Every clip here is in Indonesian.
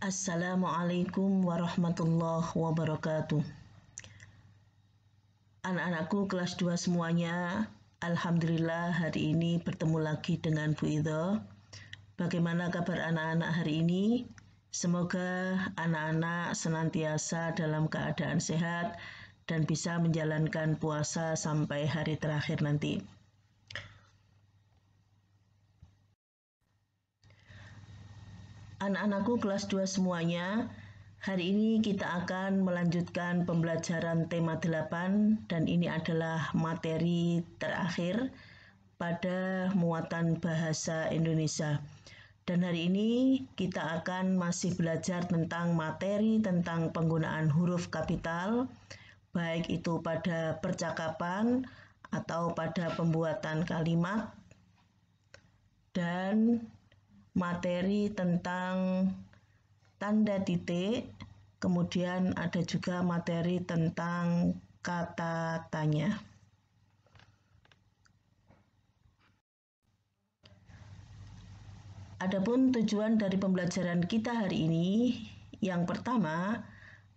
Assalamualaikum warahmatullahi wabarakatuh. Anak-anakku kelas 2 semuanya, Alhamdulillah hari ini bertemu lagi dengan Bu Ido. Bagaimana kabar anak-anak hari ini? Semoga anak-anak senantiasa dalam keadaan sehat dan bisa menjalankan puasa sampai hari terakhir nanti. Anak-anakku kelas 2 semuanya, hari ini kita akan melanjutkan pembelajaran tema 8 dan ini adalah materi terakhir pada muatan bahasa Indonesia. Dan hari ini kita akan masih belajar tentang materi tentang penggunaan huruf kapital, baik itu pada percakapan atau pada pembuatan kalimat dan materi tentang tanda titik, kemudian ada juga materi tentang kata tanya. Adapun tujuan dari pembelajaran kita hari ini, yang pertama,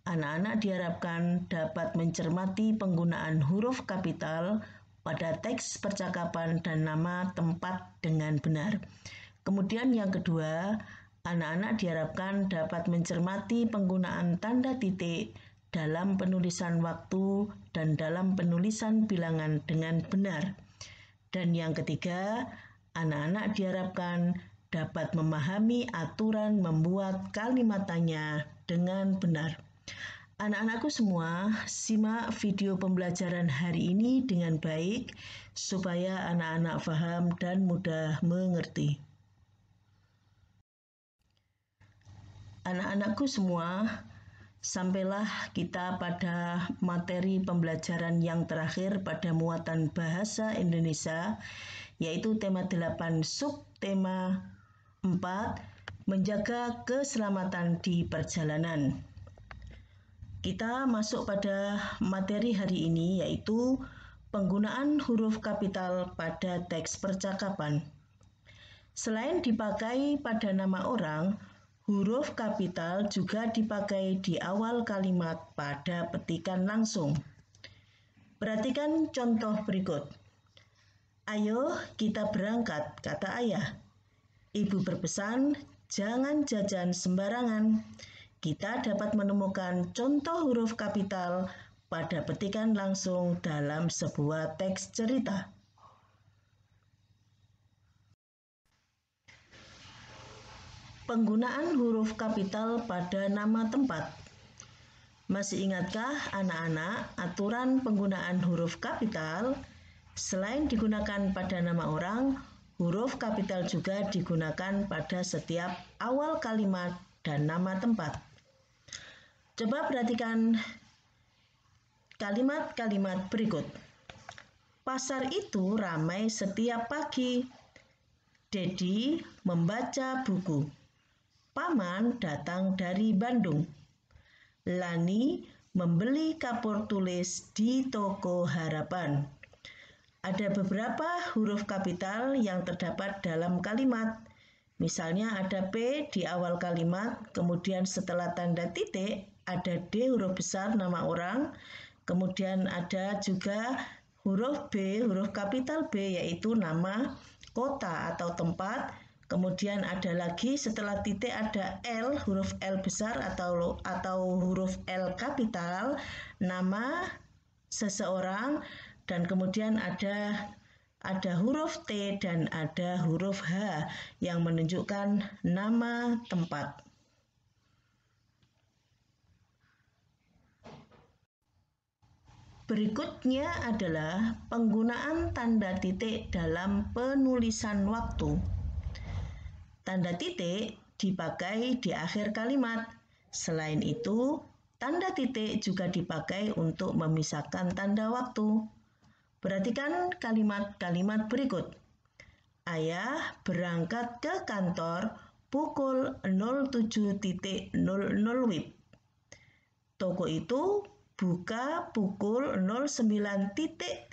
anak-anak diharapkan dapat mencermati penggunaan huruf kapital pada teks percakapan dan nama tempat dengan benar. Kemudian yang kedua, anak-anak diharapkan dapat mencermati penggunaan tanda titik dalam penulisan waktu dan dalam penulisan bilangan dengan benar. Dan yang ketiga, anak-anak diharapkan dapat memahami aturan membuat kalimat tanya dengan benar. Anak-anakku semua, simak video pembelajaran hari ini dengan baik supaya anak-anak paham dan mudah mengerti. Anak-anakku semua, sampailah kita pada materi pembelajaran yang terakhir pada muatan bahasa Indonesia, yaitu tema 8 subtema 4 menjaga keselamatan di perjalanan. Kita masuk pada materi hari ini yaitu penggunaan huruf kapital pada teks percakapan. Selain dipakai pada nama orang, Huruf kapital juga dipakai di awal kalimat pada petikan langsung. Perhatikan contoh berikut. Ayo kita berangkat, kata ayah. Ibu berpesan, jangan jajan sembarangan. Kita dapat menemukan contoh huruf kapital pada petikan langsung dalam sebuah teks cerita. Penggunaan huruf kapital pada nama tempat. Masih ingatkah anak-anak aturan penggunaan huruf kapital? Selain digunakan pada nama orang, huruf kapital juga digunakan pada setiap awal kalimat dan nama tempat. Coba perhatikan kalimat-kalimat berikut. Pasar itu ramai setiap pagi. Dedi membaca buku. Paman datang dari Bandung. Lani membeli kapur tulis di toko harapan. Ada beberapa huruf kapital yang terdapat dalam kalimat. Misalnya ada P di awal kalimat, kemudian setelah tanda titik ada D huruf besar nama orang, kemudian ada juga huruf B, huruf kapital B yaitu nama kota atau tempat, Kemudian ada lagi setelah titik ada L, huruf L besar atau atau huruf L kapital, nama seseorang dan kemudian ada ada huruf T dan ada huruf H yang menunjukkan nama tempat. Berikutnya adalah penggunaan tanda titik dalam penulisan waktu. Tanda titik dipakai di akhir kalimat. Selain itu, tanda titik juga dipakai untuk memisahkan tanda waktu. Perhatikan kalimat-kalimat berikut. Ayah berangkat ke kantor pukul 07.00 WIB. Toko itu buka pukul 09.30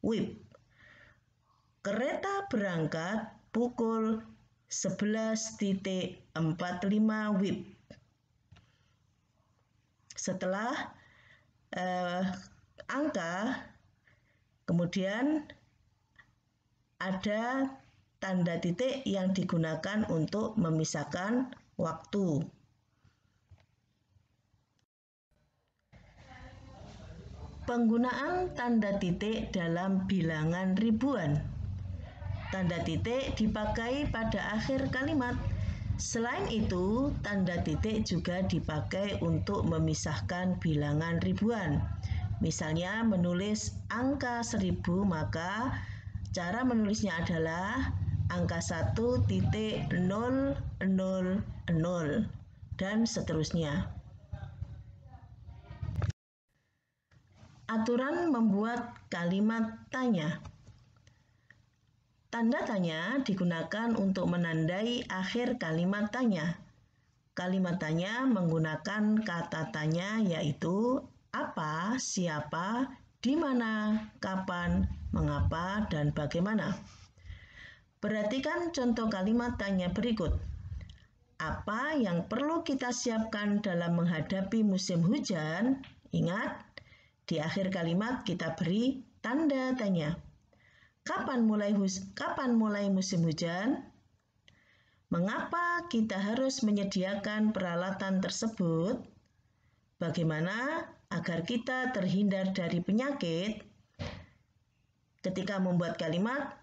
WIB. Kereta berangkat pukul 11.45 WIB. Setelah eh, angka, kemudian ada tanda titik yang digunakan untuk memisahkan waktu. Penggunaan tanda titik dalam bilangan ribuan Tanda titik dipakai pada akhir kalimat. Selain itu, tanda titik juga dipakai untuk memisahkan bilangan ribuan. Misalnya menulis angka seribu maka cara menulisnya adalah angka 1.000 dan seterusnya. Aturan membuat kalimat tanya. Tanda tanya digunakan untuk menandai akhir kalimat tanya. Kalimat tanya menggunakan kata tanya yaitu apa, siapa, di mana, kapan, mengapa, dan bagaimana. Perhatikan contoh kalimat tanya berikut. Apa yang perlu kita siapkan dalam menghadapi musim hujan? Ingat, di akhir kalimat kita beri tanda tanya. Kapan mulai hus kapan mulai musim hujan? Mengapa kita harus menyediakan peralatan tersebut? Bagaimana agar kita terhindar dari penyakit? Ketika membuat kalimat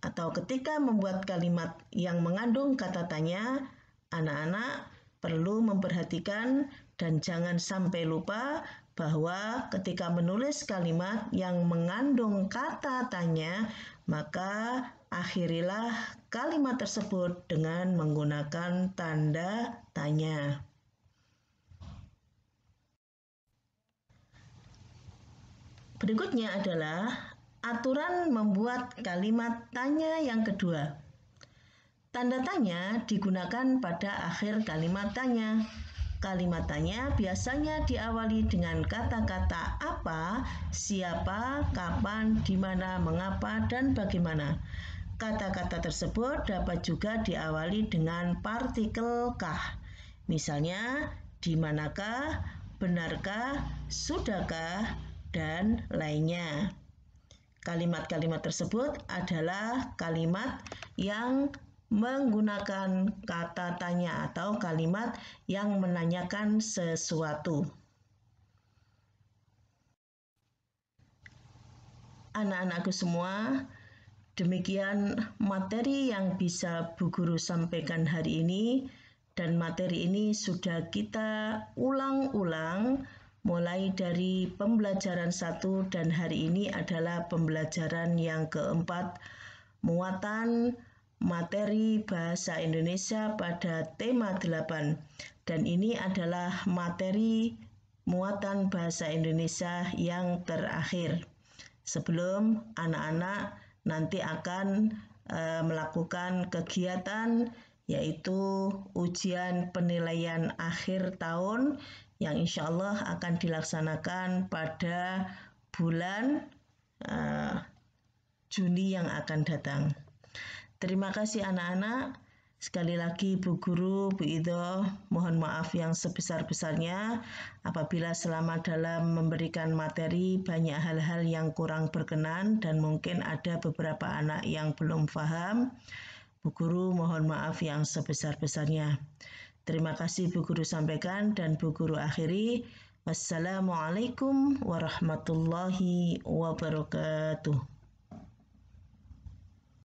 atau ketika membuat kalimat yang mengandung kata tanya, anak-anak perlu memperhatikan dan jangan sampai lupa bahwa ketika menulis kalimat yang mengandung kata tanya, maka akhirilah kalimat tersebut dengan menggunakan tanda tanya. Berikutnya adalah aturan membuat kalimat tanya yang kedua. Tanda tanya digunakan pada akhir kalimat tanya tanya biasanya diawali dengan kata-kata apa, siapa, kapan, di mana, mengapa, dan bagaimana. Kata-kata tersebut dapat juga diawali dengan partikel kah. Misalnya, di manakah, benarkah, sudahkah, dan lainnya. Kalimat-kalimat tersebut adalah kalimat yang menggunakan kata tanya atau kalimat yang menanyakan sesuatu. Anak-anakku semua, demikian materi yang bisa Bu Guru sampaikan hari ini dan materi ini sudah kita ulang-ulang mulai dari pembelajaran satu dan hari ini adalah pembelajaran yang keempat muatan materi bahasa Indonesia pada tema 8 dan ini adalah materi muatan bahasa Indonesia yang terakhir sebelum anak-anak nanti akan e, melakukan kegiatan yaitu ujian penilaian akhir tahun yang insya Allah akan dilaksanakan pada bulan uh, Juni yang akan datang. Terima kasih anak-anak. Sekali lagi Bu Guru, Bu Ido, mohon maaf yang sebesar-besarnya apabila selama dalam memberikan materi banyak hal-hal yang kurang berkenan dan mungkin ada beberapa anak yang belum paham. Bu Guru mohon maaf yang sebesar-besarnya. Terima kasih Bu Guru sampaikan dan Bu Guru akhiri. Wassalamualaikum warahmatullahi wabarakatuh.